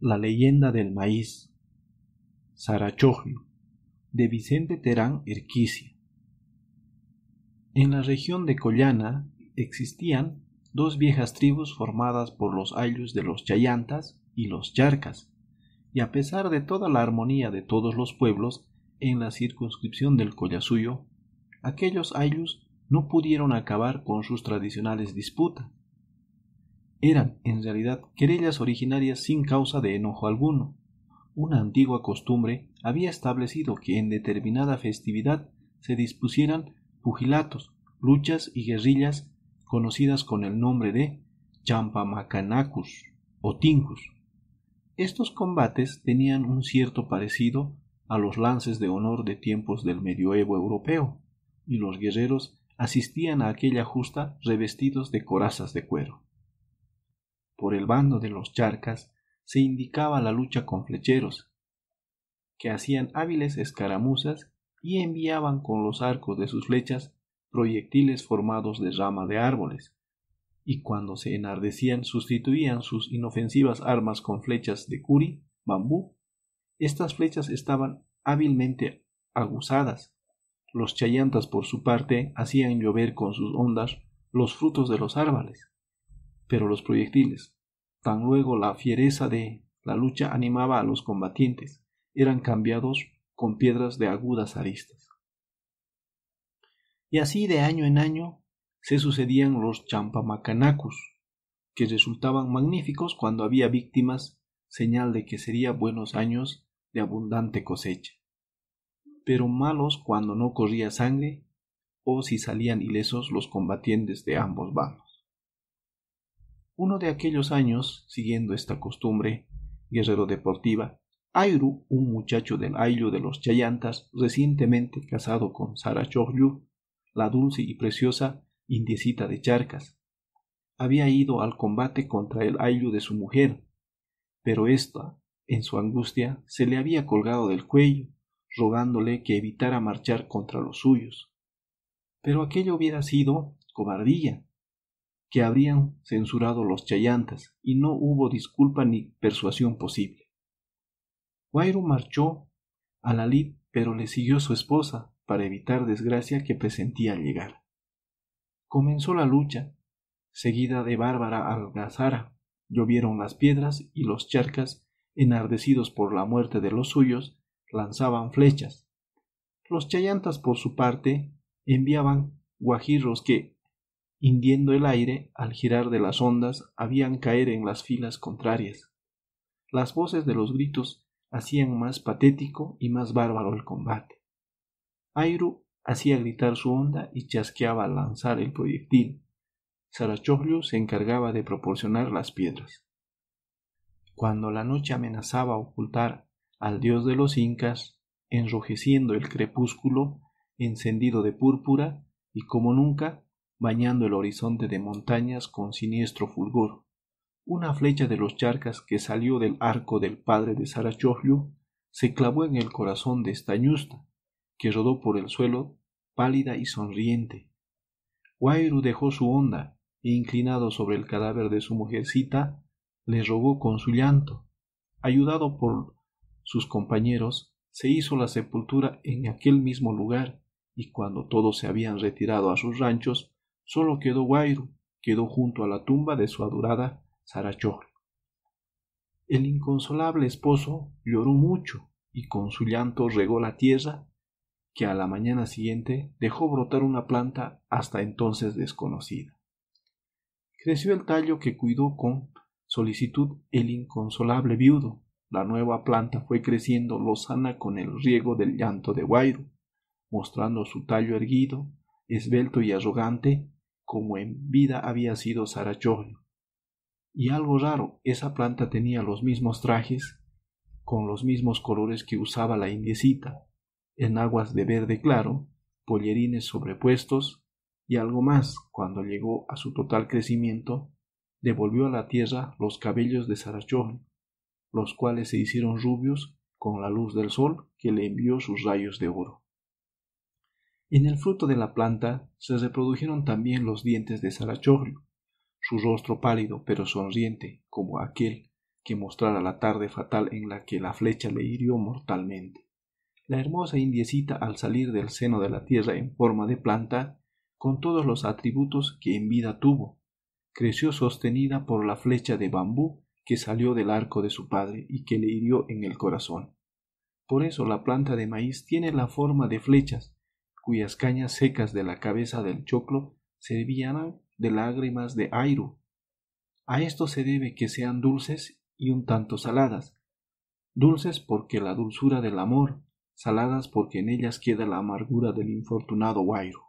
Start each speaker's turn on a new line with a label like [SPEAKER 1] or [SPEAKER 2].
[SPEAKER 1] La leyenda del maíz. de Vicente Terán Erquicia. En la región de Collana existían dos viejas tribus formadas por los ayus de los chayantas y los charcas, y a pesar de toda la armonía de todos los pueblos en la circunscripción del Collasuyo, aquellos ayus no pudieron acabar con sus tradicionales disputas eran, en realidad, querellas originarias sin causa de enojo alguno. Una antigua costumbre había establecido que en determinada festividad se dispusieran pugilatos, luchas y guerrillas conocidas con el nombre de champamacanacus o tingus. Estos combates tenían un cierto parecido a los lances de honor de tiempos del medioevo europeo, y los guerreros asistían a aquella justa revestidos de corazas de cuero por el bando de los charcas se indicaba la lucha con flecheros, que hacían hábiles escaramuzas y enviaban con los arcos de sus flechas proyectiles formados de rama de árboles, y cuando se enardecían sustituían sus inofensivas armas con flechas de curi, bambú. Estas flechas estaban hábilmente aguzadas. Los chayantas, por su parte, hacían llover con sus ondas los frutos de los árboles pero los proyectiles. Tan luego la fiereza de la lucha animaba a los combatientes. Eran cambiados con piedras de agudas aristas. Y así de año en año se sucedían los champamacanacus, que resultaban magníficos cuando había víctimas, señal de que sería buenos años de abundante cosecha, pero malos cuando no corría sangre o si salían ilesos los combatientes de ambos bandos uno de aquellos años, siguiendo esta costumbre guerrero deportiva, Airu, un muchacho del Ayllu de los Chayantas, recientemente casado con Sara Choryu, la dulce y preciosa indiecita de Charcas, había ido al combate contra el Ayllu de su mujer, pero ésta, en su angustia, se le había colgado del cuello, rogándole que evitara marchar contra los suyos. Pero aquello hubiera sido cobardía, que habrían censurado los chayantas y no hubo disculpa ni persuasión posible. Guairo marchó a la lid, pero le siguió su esposa para evitar desgracia que presentía al llegar. Comenzó la lucha, seguida de Bárbara Algazara. Llovieron las piedras y los charcas, enardecidos por la muerte de los suyos, lanzaban flechas. Los chayantas, por su parte, enviaban guajirros que Hindiendo el aire, al girar de las ondas, habían caer en las filas contrarias. Las voces de los gritos hacían más patético y más bárbaro el combate. Airu hacía gritar su onda y chasqueaba al lanzar el proyectil. Sarachoglio se encargaba de proporcionar las piedras. Cuando la noche amenazaba ocultar al dios de los incas, enrojeciendo el crepúsculo, encendido de púrpura, y como nunca, bañando el horizonte de montañas con siniestro fulgor. Una flecha de los charcas que salió del arco del padre de Sarachoglu se clavó en el corazón de Estañusta, que rodó por el suelo pálida y sonriente. Wairu dejó su onda e inclinado sobre el cadáver de su mujercita, le rogó con su llanto. Ayudado por sus compañeros, se hizo la sepultura en aquel mismo lugar, y cuando todos se habían retirado a sus ranchos, Solo quedó Guairu, quedó junto a la tumba de su adorada Sarachor. El inconsolable esposo lloró mucho y con su llanto regó la tierra que a la mañana siguiente dejó brotar una planta hasta entonces desconocida. Creció el tallo que cuidó con solicitud el inconsolable viudo. La nueva planta fue creciendo lozana con el riego del llanto de Guairu, mostrando su tallo erguido, esbelto y arrogante, como en vida había sido Sarachojo, Y algo raro, esa planta tenía los mismos trajes, con los mismos colores que usaba la indiecita, en aguas de verde claro, pollerines sobrepuestos, y algo más, cuando llegó a su total crecimiento, devolvió a la tierra los cabellos de Sarachojo, los cuales se hicieron rubios con la luz del sol que le envió sus rayos de oro. En el fruto de la planta se reprodujeron también los dientes de Sarachorlo, su rostro pálido pero sonriente, como aquel que mostrara la tarde fatal en la que la flecha le hirió mortalmente. La hermosa indiecita al salir del seno de la tierra en forma de planta, con todos los atributos que en vida tuvo, creció sostenida por la flecha de bambú que salió del arco de su padre y que le hirió en el corazón. Por eso la planta de maíz tiene la forma de flechas, cuyas cañas secas de la cabeza del choclo se de lágrimas de airo. A esto se debe que sean dulces y un tanto saladas. Dulces porque la dulzura del amor, saladas porque en ellas queda la amargura del infortunado airo.